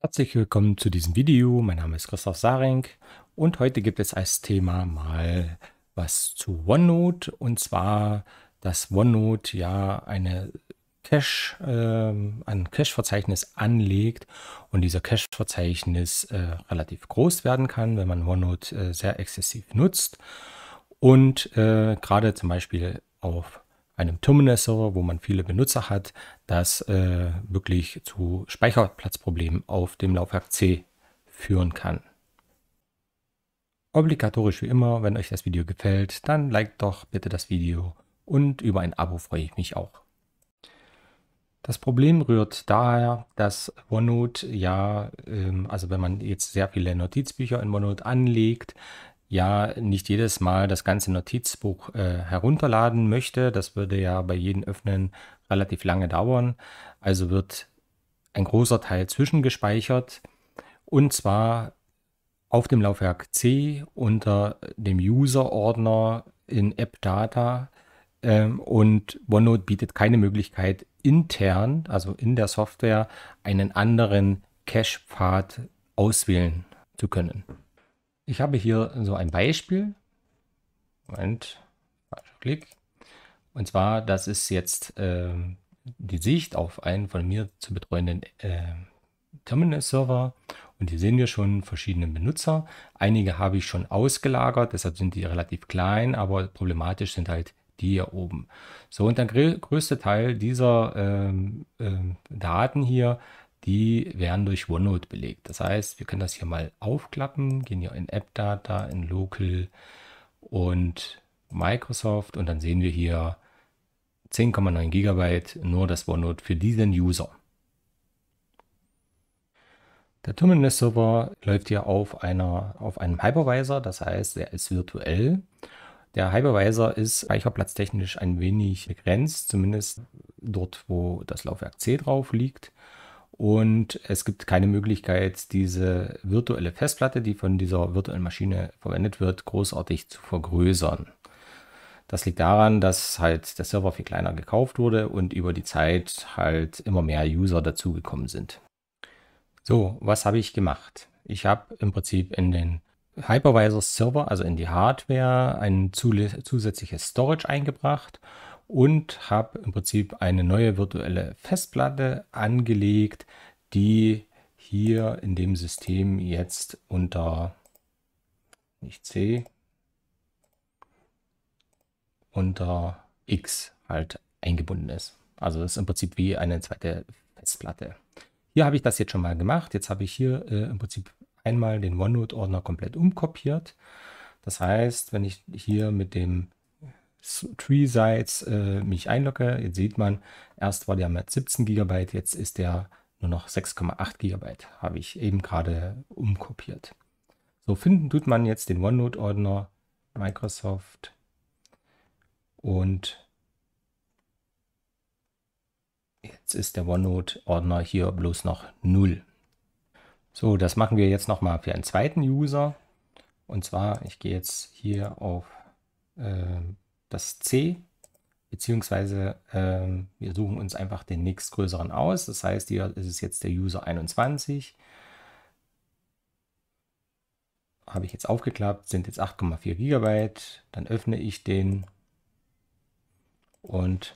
Herzlich willkommen zu diesem Video. Mein Name ist Christoph Saring und heute gibt es als Thema mal was zu OneNote und zwar, dass OneNote ja eine Cache, äh, ein Cache-Verzeichnis anlegt und dieser Cache-Verzeichnis äh, relativ groß werden kann, wenn man OneNote äh, sehr exzessiv nutzt und äh, gerade zum Beispiel auf einem Terminal-Server, wo man viele Benutzer hat, das äh, wirklich zu Speicherplatzproblemen auf dem Laufwerk C führen kann. Obligatorisch wie immer, wenn euch das Video gefällt, dann liked doch bitte das Video und über ein Abo freue ich mich auch. Das Problem rührt daher, dass OneNote ja, ähm, also wenn man jetzt sehr viele Notizbücher in OneNote anlegt, ja nicht jedes Mal das ganze Notizbuch äh, herunterladen möchte. Das würde ja bei jedem Öffnen relativ lange dauern. Also wird ein großer Teil zwischengespeichert und zwar auf dem Laufwerk C unter dem User-Ordner in AppData. ähm, und OneNote bietet keine Möglichkeit, intern, also in der Software, einen anderen Cache-Pfad auswählen zu können. Ich habe hier so ein Beispiel. Moment, Klick. Und zwar, das ist jetzt äh, die Sicht auf einen von mir zu betreuenden äh, Terminal-Server. Und hier sehen wir schon verschiedene Benutzer. Einige habe ich schon ausgelagert, deshalb sind die relativ klein, aber problematisch sind halt die hier oben. So, und der größte Teil dieser ähm, ähm, Daten hier die werden durch OneNote belegt. Das heißt, wir können das hier mal aufklappen, gehen hier in AppData, in Local und Microsoft und dann sehen wir hier 10,9 GB nur das OneNote für diesen User. Der Terminus Server läuft hier auf, einer, auf einem Hypervisor, das heißt, er ist virtuell. Der Hypervisor ist speicherplatztechnisch ein wenig begrenzt, zumindest dort, wo das Laufwerk C drauf liegt. Und es gibt keine Möglichkeit, diese virtuelle Festplatte, die von dieser virtuellen Maschine verwendet wird, großartig zu vergrößern. Das liegt daran, dass halt der Server viel kleiner gekauft wurde und über die Zeit halt immer mehr User dazugekommen sind. So, was habe ich gemacht? Ich habe im Prinzip in den Hypervisor Server, also in die Hardware, ein zusätzliches Storage eingebracht und habe im Prinzip eine neue virtuelle Festplatte angelegt, die hier in dem System jetzt unter nicht C, unter X halt eingebunden ist. Also das ist im Prinzip wie eine zweite Festplatte. Hier habe ich das jetzt schon mal gemacht. Jetzt habe ich hier äh, im Prinzip einmal den OneNote-Ordner komplett umkopiert. Das heißt, wenn ich hier mit dem Tree Sites äh, mich einlogge, jetzt sieht man, erst war der mit 17 GB, jetzt ist der nur noch 6,8 GB, habe ich eben gerade umkopiert. So, finden tut man jetzt den OneNote-Ordner Microsoft und jetzt ist der OneNote-Ordner hier bloß noch 0. So, das machen wir jetzt nochmal für einen zweiten User. Und zwar, ich gehe jetzt hier auf äh, das C, beziehungsweise äh, wir suchen uns einfach den nächstgrößeren aus. Das heißt, hier ist es jetzt der User 21. Habe ich jetzt aufgeklappt, sind jetzt 8,4 GB. Dann öffne ich den und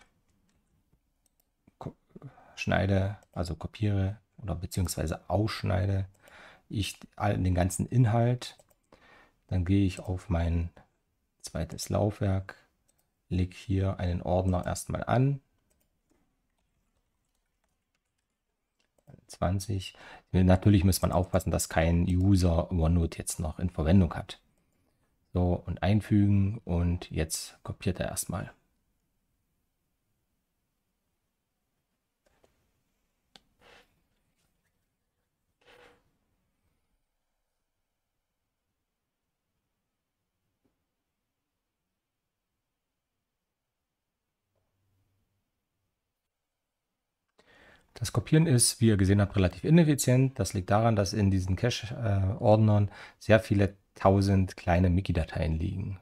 schneide, also kopiere oder beziehungsweise ausschneide ich den ganzen Inhalt. Dann gehe ich auf mein zweites Laufwerk, lege hier einen Ordner erstmal an. 20. Natürlich muss man aufpassen, dass kein User OneNote jetzt noch in Verwendung hat. So, und einfügen und jetzt kopiert er erstmal. Das Kopieren ist, wie ihr gesehen habt, relativ ineffizient. Das liegt daran, dass in diesen Cache-Ordnern sehr viele tausend kleine mickey dateien liegen.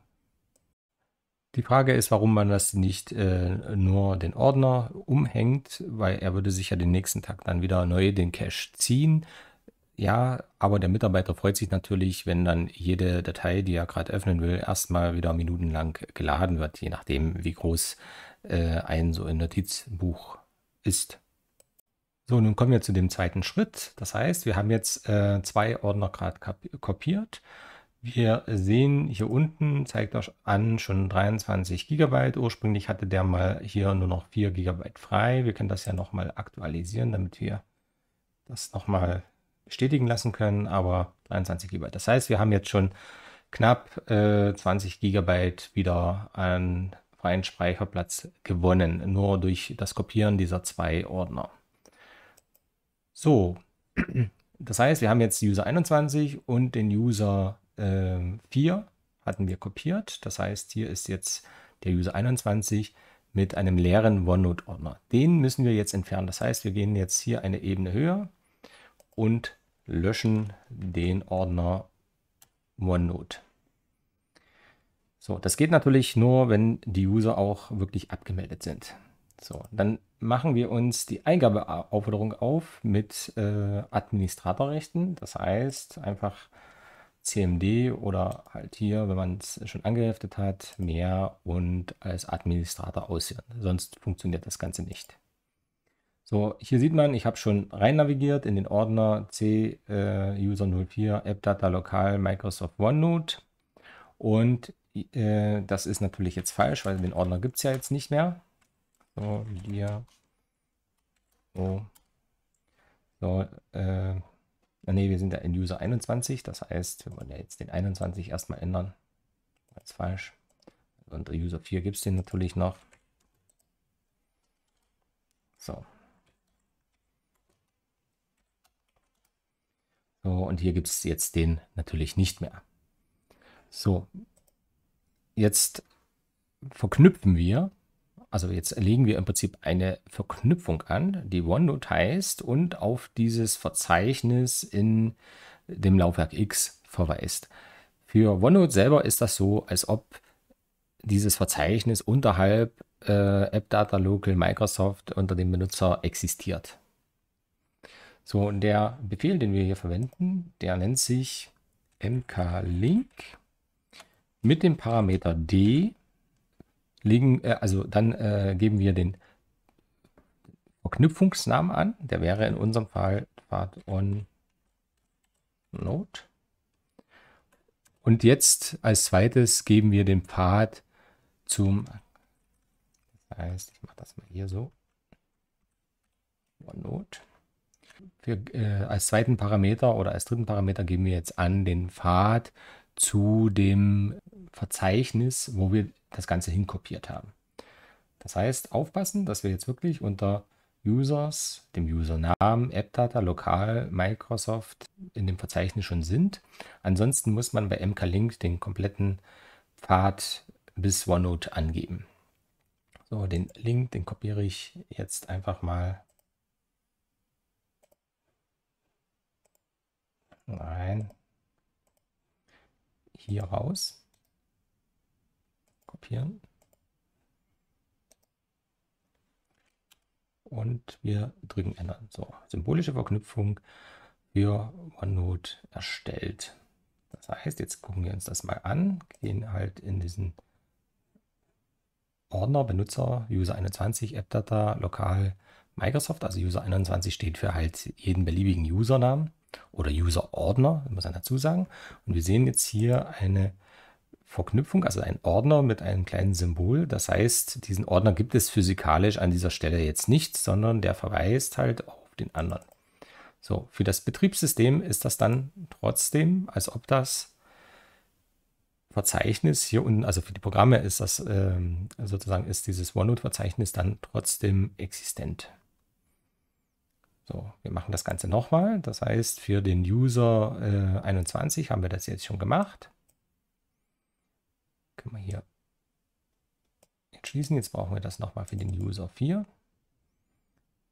Die Frage ist, warum man das nicht äh, nur den Ordner umhängt, weil er würde sich ja den nächsten Tag dann wieder neu den Cache ziehen. Ja, aber der Mitarbeiter freut sich natürlich, wenn dann jede Datei, die er gerade öffnen will, erstmal wieder minutenlang geladen wird, je nachdem, wie groß äh, ein so ein Notizbuch ist. So, nun kommen wir zu dem zweiten Schritt. Das heißt, wir haben jetzt äh, zwei Ordner gerade kopiert. Wir sehen hier unten, zeigt euch an, schon 23 GB. Ursprünglich hatte der mal hier nur noch 4 GB frei. Wir können das ja nochmal aktualisieren, damit wir das nochmal bestätigen lassen können, aber 23 GB. Das heißt, wir haben jetzt schon knapp äh, 20 GB wieder an freien Speicherplatz gewonnen, nur durch das Kopieren dieser zwei Ordner. So, das heißt, wir haben jetzt User 21 und den User äh, 4 hatten wir kopiert. Das heißt, hier ist jetzt der User 21 mit einem leeren OneNote-Ordner. Den müssen wir jetzt entfernen. Das heißt, wir gehen jetzt hier eine Ebene höher und löschen den Ordner OneNote. So, das geht natürlich nur, wenn die User auch wirklich abgemeldet sind. So, dann machen wir uns die Eingabeaufforderung auf mit äh, Administratorrechten. Das heißt, einfach CMD oder halt hier, wenn man es schon angeheftet hat, mehr und als Administrator ausführen. Sonst funktioniert das Ganze nicht. So, hier sieht man, ich habe schon rein navigiert in den Ordner C äh, User 04 App Data Lokal Microsoft OneNote. Und äh, das ist natürlich jetzt falsch, weil den Ordner gibt es ja jetzt nicht mehr. So, So. So, äh, ne, wir sind ja in User 21, das heißt, wir wollen ja jetzt den 21 erstmal ändern. Als falsch. Also unter User 4 gibt es den natürlich noch. So. So, und hier gibt es jetzt den natürlich nicht mehr. So, jetzt verknüpfen wir also jetzt legen wir im Prinzip eine Verknüpfung an, die OneNote heißt und auf dieses Verzeichnis in dem Laufwerk X verweist. Für OneNote selber ist das so, als ob dieses Verzeichnis unterhalb äh, AppData Local Microsoft unter dem Benutzer existiert. So, und der Befehl, den wir hier verwenden, der nennt sich mklink mit dem Parameter d legen, äh, also dann äh, geben wir den Verknüpfungsnamen an. Der wäre in unserem Fall Pfad on Node. Und jetzt als zweites geben wir den Pfad zum, das heißt, ich mache das mal hier so, OneNote. Für, äh, als zweiten Parameter oder als dritten Parameter geben wir jetzt an den Pfad zu dem Verzeichnis, wo wir das Ganze hinkopiert haben. Das heißt, aufpassen, dass wir jetzt wirklich unter Users, dem Usernamen, AppData, lokal, Microsoft in dem Verzeichnis schon sind. Ansonsten muss man bei MK-Link den kompletten Pfad bis OneNote angeben. So, den Link, den kopiere ich jetzt einfach mal. Nein, hier raus. Kopieren. Und wir drücken Ändern. So, symbolische Verknüpfung für OneNote erstellt. Das heißt, jetzt gucken wir uns das mal an, gehen halt in diesen Ordner Benutzer User 21 App Data Lokal Microsoft, also User 21 steht für halt jeden beliebigen Usernamen oder User-Ordner, muss man dazu sagen. Und wir sehen jetzt hier eine Verknüpfung, also ein Ordner mit einem kleinen Symbol. Das heißt, diesen Ordner gibt es physikalisch an dieser Stelle jetzt nicht, sondern der verweist halt auf den anderen. So, für das Betriebssystem ist das dann trotzdem, als ob das Verzeichnis hier unten, also für die Programme ist das ähm, sozusagen, ist dieses OneNote-Verzeichnis dann trotzdem existent. So, wir machen das Ganze nochmal. Das heißt, für den User äh, 21 haben wir das jetzt schon gemacht. Können wir hier entschließen. Jetzt brauchen wir das nochmal für den User 4.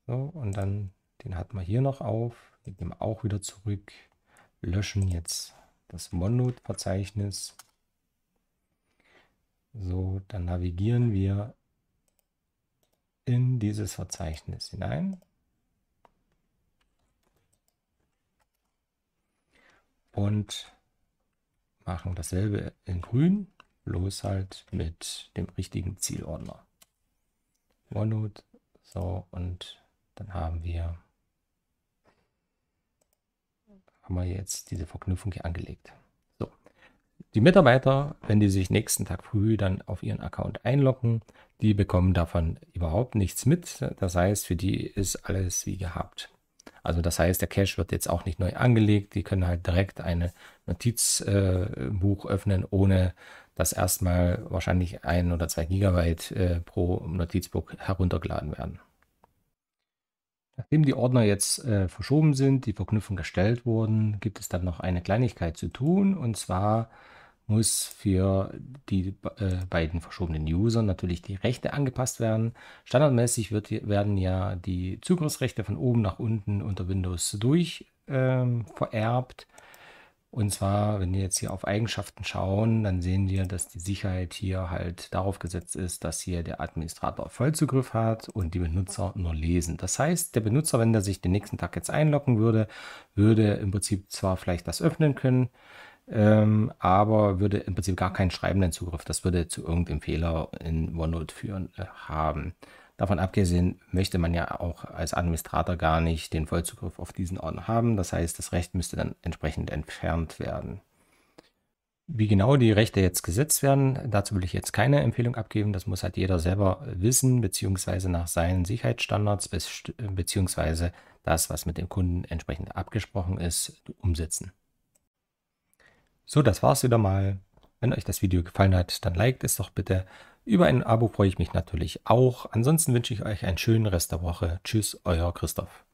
So, und dann den hatten wir hier noch auf. Wir gehen auch wieder zurück, löschen jetzt das OneNote-Verzeichnis. So, dann navigieren wir in dieses Verzeichnis hinein. und machen dasselbe in grün, bloß halt mit dem richtigen Zielordner. OneNote, so, und dann haben wir, haben wir jetzt diese Verknüpfung hier angelegt. die Mitarbeiter, wenn die sich nächsten Tag früh dann auf ihren Account einloggen, die bekommen davon überhaupt nichts mit. Das heißt, für die ist alles wie gehabt. Also das heißt, der Cache wird jetzt auch nicht neu angelegt. Die können halt direkt ein Notizbuch äh, öffnen, ohne dass erstmal wahrscheinlich ein oder zwei Gigabyte äh, pro Notizbuch heruntergeladen werden. Nachdem die Ordner jetzt äh, verschoben sind, die Verknüpfung gestellt wurden, gibt es dann noch eine Kleinigkeit zu tun. Und zwar muss für die äh, beiden verschobenen User natürlich die Rechte angepasst werden. Standardmäßig wird, werden ja die Zugriffsrechte von oben nach unten unter Windows durch ähm, vererbt. Und zwar, wenn wir jetzt hier auf Eigenschaften schauen, dann sehen wir, dass die Sicherheit hier halt darauf gesetzt ist, dass hier der Administrator Vollzugriff hat und die Benutzer nur lesen. Das heißt, der Benutzer, wenn der sich den nächsten Tag jetzt einloggen würde, würde im Prinzip zwar vielleicht das öffnen können, ähm, aber würde im Prinzip gar keinen schreibenden Zugriff. Das würde zu irgendeinem Fehler in OneNote führen äh, haben. Davon abgesehen möchte man ja auch als Administrator gar nicht den Vollzugriff auf diesen Ordner haben. Das heißt, das Recht müsste dann entsprechend entfernt werden. Wie genau die Rechte jetzt gesetzt werden, dazu will ich jetzt keine Empfehlung abgeben. Das muss halt jeder selber wissen, beziehungsweise nach seinen Sicherheitsstandards, beziehungsweise das, was mit dem Kunden entsprechend abgesprochen ist, umsetzen. So, das war's wieder mal. Wenn euch das Video gefallen hat, dann liked es doch bitte. Über ein Abo freue ich mich natürlich auch. Ansonsten wünsche ich euch einen schönen Rest der Woche. Tschüss, euer Christoph.